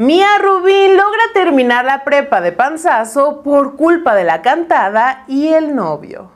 Mia Rubín logra terminar la prepa de panzazo por culpa de la cantada y el novio.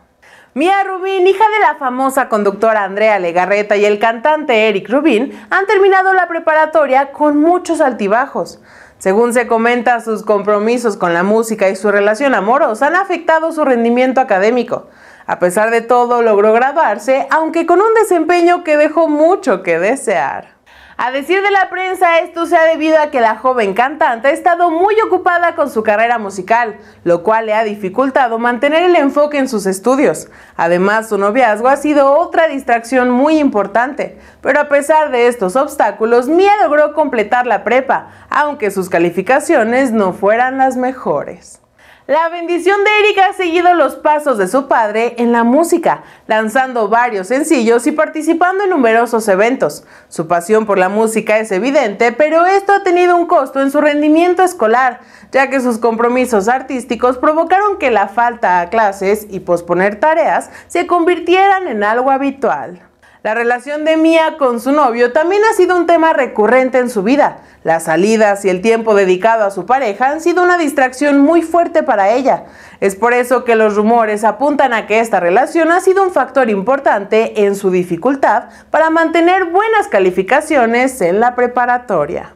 Mia Rubín, hija de la famosa conductora Andrea Legarreta y el cantante Eric Rubín, han terminado la preparatoria con muchos altibajos. Según se comenta, sus compromisos con la música y su relación amorosa han afectado su rendimiento académico. A pesar de todo, logró graduarse, aunque con un desempeño que dejó mucho que desear. A decir de la prensa, esto se ha debido a que la joven cantante ha estado muy ocupada con su carrera musical, lo cual le ha dificultado mantener el enfoque en sus estudios. Además, su noviazgo ha sido otra distracción muy importante, pero a pesar de estos obstáculos, Mia logró completar la prepa, aunque sus calificaciones no fueran las mejores. La bendición de Erika ha seguido los pasos de su padre en la música, lanzando varios sencillos y participando en numerosos eventos. Su pasión por la música es evidente, pero esto ha tenido un costo en su rendimiento escolar, ya que sus compromisos artísticos provocaron que la falta a clases y posponer tareas se convirtieran en algo habitual. La relación de Mia con su novio también ha sido un tema recurrente en su vida, las salidas y el tiempo dedicado a su pareja han sido una distracción muy fuerte para ella. Es por eso que los rumores apuntan a que esta relación ha sido un factor importante en su dificultad para mantener buenas calificaciones en la preparatoria.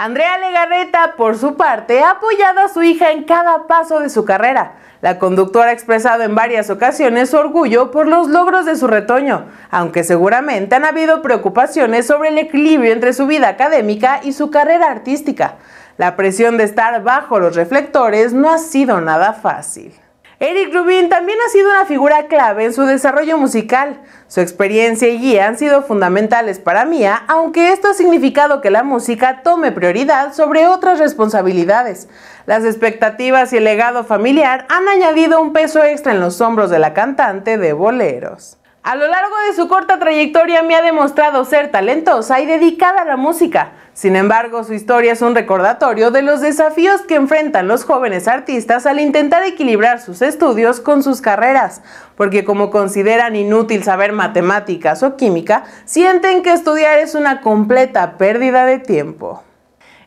Andrea Legarreta, por su parte, ha apoyado a su hija en cada paso de su carrera. La conductora ha expresado en varias ocasiones su orgullo por los logros de su retoño, aunque seguramente han habido preocupaciones sobre el equilibrio entre su vida académica y su carrera artística. La presión de estar bajo los reflectores no ha sido nada fácil. Eric Rubin también ha sido una figura clave en su desarrollo musical. Su experiencia y guía han sido fundamentales para Mía, aunque esto ha significado que la música tome prioridad sobre otras responsabilidades. Las expectativas y el legado familiar han añadido un peso extra en los hombros de la cantante de boleros. A lo largo de su corta trayectoria me ha demostrado ser talentosa y dedicada a la música. Sin embargo, su historia es un recordatorio de los desafíos que enfrentan los jóvenes artistas al intentar equilibrar sus estudios con sus carreras, porque como consideran inútil saber matemáticas o química, sienten que estudiar es una completa pérdida de tiempo.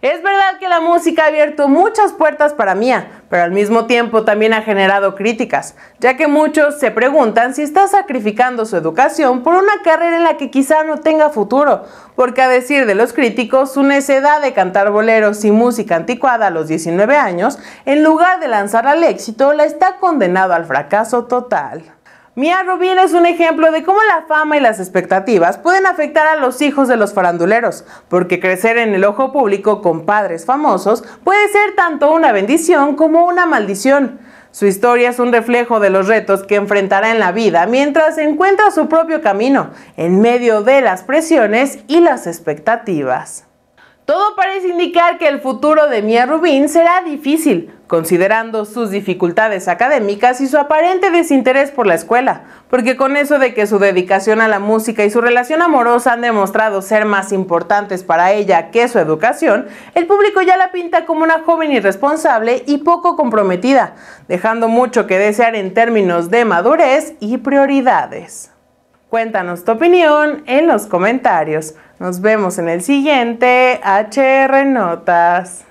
Es verdad que la música ha abierto muchas puertas para Mía, pero al mismo tiempo también ha generado críticas, ya que muchos se preguntan si está sacrificando su educación por una carrera en la que quizá no tenga futuro, porque a decir de los críticos, su necedad de cantar boleros y música anticuada a los 19 años, en lugar de lanzar al éxito, la está condenado al fracaso total. Mia Rubin es un ejemplo de cómo la fama y las expectativas pueden afectar a los hijos de los faranduleros, porque crecer en el ojo público con padres famosos puede ser tanto una bendición como una maldición. Su historia es un reflejo de los retos que enfrentará en la vida mientras encuentra su propio camino, en medio de las presiones y las expectativas. Todo parece indicar que el futuro de Mia Rubin será difícil, considerando sus dificultades académicas y su aparente desinterés por la escuela, porque con eso de que su dedicación a la música y su relación amorosa han demostrado ser más importantes para ella que su educación, el público ya la pinta como una joven irresponsable y poco comprometida, dejando mucho que desear en términos de madurez y prioridades. Cuéntanos tu opinión en los comentarios. Nos vemos en el siguiente HR Notas.